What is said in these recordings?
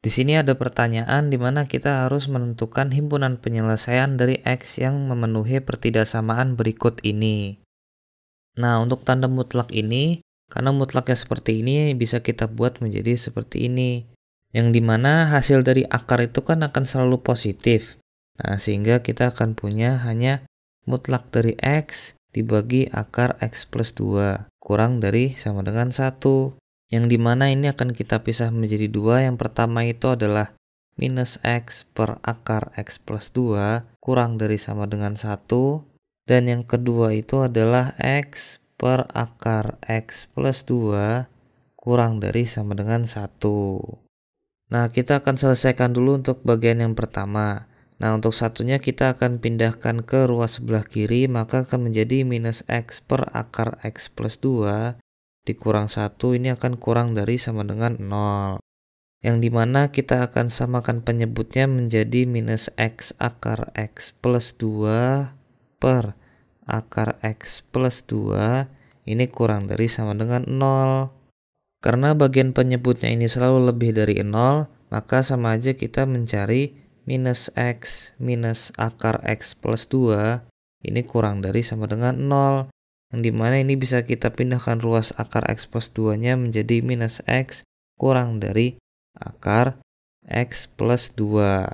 Di sini ada pertanyaan di mana kita harus menentukan himpunan penyelesaian dari X yang memenuhi pertidaksamaan berikut ini. Nah, untuk tanda mutlak ini, karena mutlaknya seperti ini, bisa kita buat menjadi seperti ini. Yang dimana hasil dari akar itu kan akan selalu positif. Nah, sehingga kita akan punya hanya mutlak dari X dibagi akar X plus 2, kurang dari sama dengan 1 yang dimana ini akan kita pisah menjadi dua. Yang pertama itu adalah minus X per akar X plus 2 kurang dari sama dengan 1. Dan yang kedua itu adalah X per akar X plus 2 kurang dari sama dengan 1. Nah, kita akan selesaikan dulu untuk bagian yang pertama. Nah, untuk satunya kita akan pindahkan ke ruas sebelah kiri, maka akan menjadi minus X per akar X plus 2 dikurang satu ini akan kurang dari sama dengan 0 yang dimana kita akan samakan penyebutnya menjadi minus x akar x plus 2 per akar x plus 2 ini kurang dari sama dengan 0 karena bagian penyebutnya ini selalu lebih dari 0, maka sama aja kita mencari minus x minus akar x plus 2 ini kurang dari sama dengan 0 yang dimana ini bisa kita pindahkan ruas akar x plus 2 nya menjadi minus x kurang dari akar x plus 2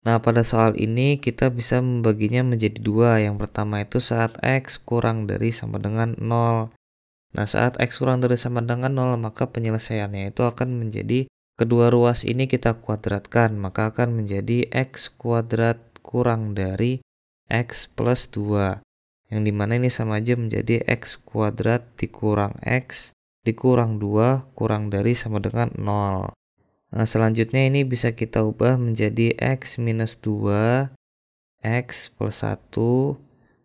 nah pada soal ini kita bisa membaginya menjadi dua yang pertama itu saat x kurang dari sama dengan 0 nah saat x kurang dari sama dengan 0 maka penyelesaiannya itu akan menjadi kedua ruas ini kita kuadratkan maka akan menjadi x kuadrat kurang dari x plus 2 yang dimana ini sama aja menjadi x kuadrat dikurang x dikurang 2 kurang dari sama dengan 0 nah, selanjutnya ini bisa kita ubah menjadi x minus 2 x plus 1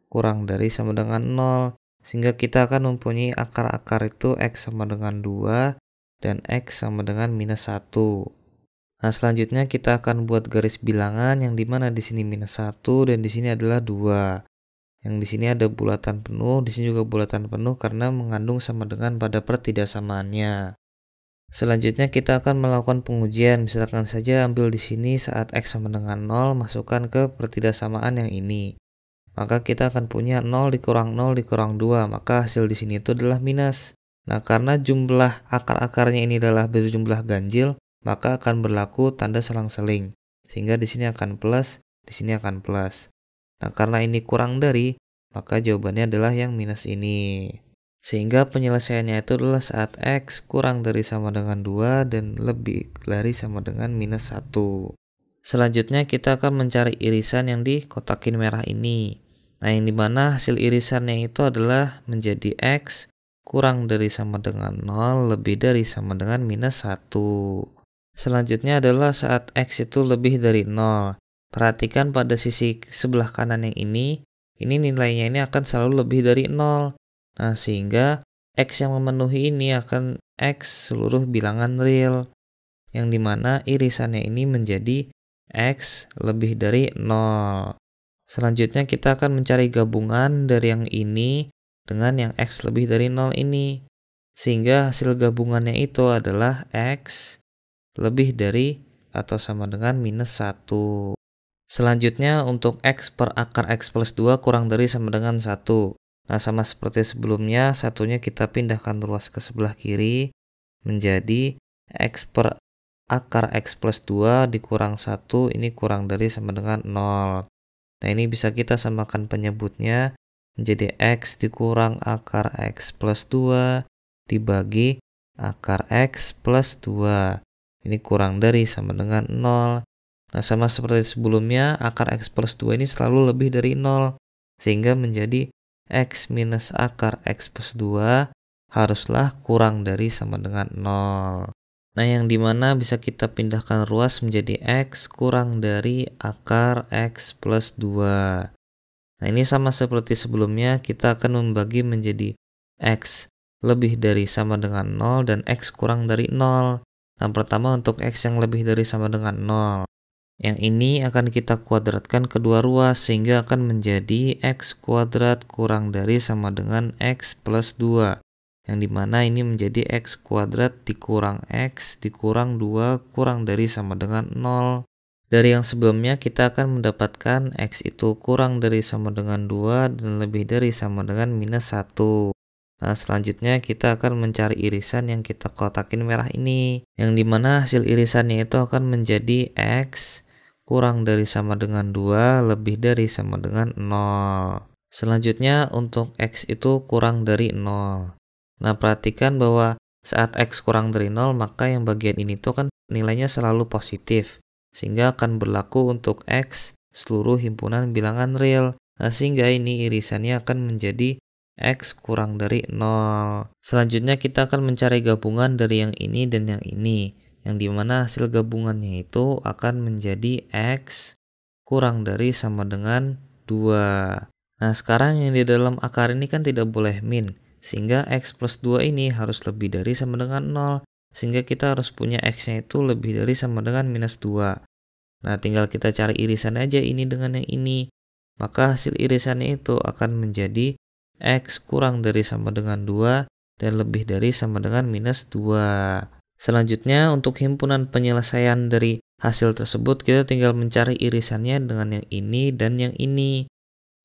kurang dari sama dengan 0 sehingga kita akan mempunyai akar-akar itu x sama dengan 2 dan x sama dengan minus 1 Nah, selanjutnya kita akan buat garis bilangan yang dimana di sini minus 1 dan di sini adalah 2 yang di sini ada bulatan penuh, di sini juga bulatan penuh karena mengandung sama dengan pada pertidaksamaannya. Selanjutnya kita akan melakukan pengujian, misalkan saja ambil di sini saat x sama dengan 0 masukkan ke pertidaksamaan yang ini. Maka kita akan punya 0 dikurang 0 dikurang 2, maka hasil di sini itu adalah minus. Nah, karena jumlah akar-akarnya ini adalah berjumlah ganjil, maka akan berlaku tanda selang-seling. Sehingga di sini akan plus, di sini akan plus. Nah, karena ini kurang dari, maka jawabannya adalah yang minus ini. Sehingga penyelesaiannya itu adalah saat X kurang dari sama dengan 2 dan lebih dari sama dengan minus 1. Selanjutnya kita akan mencari irisan yang di dikotakin merah ini. Nah yang dimana hasil irisannya itu adalah menjadi X kurang dari sama dengan 0 lebih dari sama dengan minus 1. Selanjutnya adalah saat X itu lebih dari 0. Perhatikan pada sisi sebelah kanan yang ini, ini nilainya ini akan selalu lebih dari 0. Nah, sehingga X yang memenuhi ini akan X seluruh bilangan real, yang dimana irisannya ini menjadi X lebih dari 0. Selanjutnya kita akan mencari gabungan dari yang ini dengan yang X lebih dari 0 ini. Sehingga hasil gabungannya itu adalah X lebih dari atau sama dengan minus 1. Selanjutnya untuk X per akar X plus 2 kurang dari sama dengan 1. Nah sama seperti sebelumnya, satunya kita pindahkan ruas ke sebelah kiri menjadi X per akar X plus 2 dikurang 1 ini kurang dari sama dengan 0. Nah ini bisa kita samakan penyebutnya menjadi X dikurang akar X plus 2 dibagi akar X plus 2. Ini kurang dari sama dengan 0 Nah, sama seperti sebelumnya, akar x plus 2 ini selalu lebih dari 0, sehingga menjadi x minus akar x plus 2 haruslah kurang dari sama dengan 0. Nah, yang dimana bisa kita pindahkan ruas menjadi x kurang dari akar x plus 2. Nah, ini sama seperti sebelumnya, kita akan membagi menjadi x lebih dari sama dengan 0 dan x kurang dari 0. nah, pertama untuk x yang lebih dari sama dengan 0. Yang ini akan kita kuadratkan kedua ruas sehingga akan menjadi x kuadrat kurang dari sama dengan x plus 2. Yang dimana ini menjadi x kuadrat dikurang x dikurang 2 kurang dari sama dengan 0. Dari yang sebelumnya kita akan mendapatkan x itu kurang dari sama dengan 2 dan lebih dari sama dengan minus 1. Nah, selanjutnya kita akan mencari irisan yang kita kotakin merah ini, yang dimana hasil irisannya itu akan menjadi X kurang dari sama dengan 2, lebih dari sama dengan 0. Selanjutnya untuk X itu kurang dari 0. Nah perhatikan bahwa saat X kurang dari 0 maka yang bagian ini tuh kan nilainya selalu positif. Sehingga akan berlaku untuk X seluruh himpunan bilangan real. Nah sehingga ini irisannya akan menjadi X kurang dari 0. Selanjutnya kita akan mencari gabungan dari yang ini dan yang ini yang dimana hasil gabungannya itu akan menjadi X kurang dari sama dengan 2. Nah sekarang yang di dalam akar ini kan tidak boleh min, sehingga X plus 2 ini harus lebih dari sama dengan 0, sehingga kita harus punya X-nya itu lebih dari sama dengan minus 2. Nah tinggal kita cari irisan aja ini dengan yang ini, maka hasil irisannya itu akan menjadi X kurang dari sama dengan 2 dan lebih dari sama dengan minus 2. Selanjutnya, untuk himpunan penyelesaian dari hasil tersebut, kita tinggal mencari irisannya dengan yang ini dan yang ini.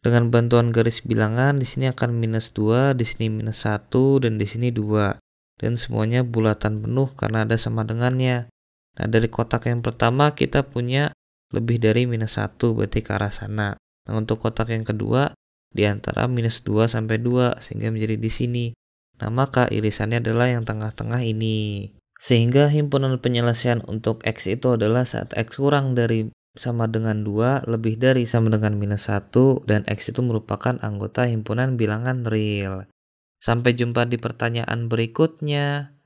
Dengan bantuan garis bilangan, di sini akan minus 2, di sini minus 1, dan di sini 2. Dan semuanya bulatan penuh karena ada sama dengannya. Nah, dari kotak yang pertama kita punya lebih dari minus 1, berarti ke arah sana. Nah, untuk kotak yang kedua, di antara minus 2 sampai 2, sehingga menjadi di sini. Nah, maka irisannya adalah yang tengah-tengah ini. Sehingga himpunan penyelesaian untuk X itu adalah saat X kurang dari sama dengan 2, lebih dari sama dengan minus 1, dan X itu merupakan anggota himpunan bilangan real. Sampai jumpa di pertanyaan berikutnya.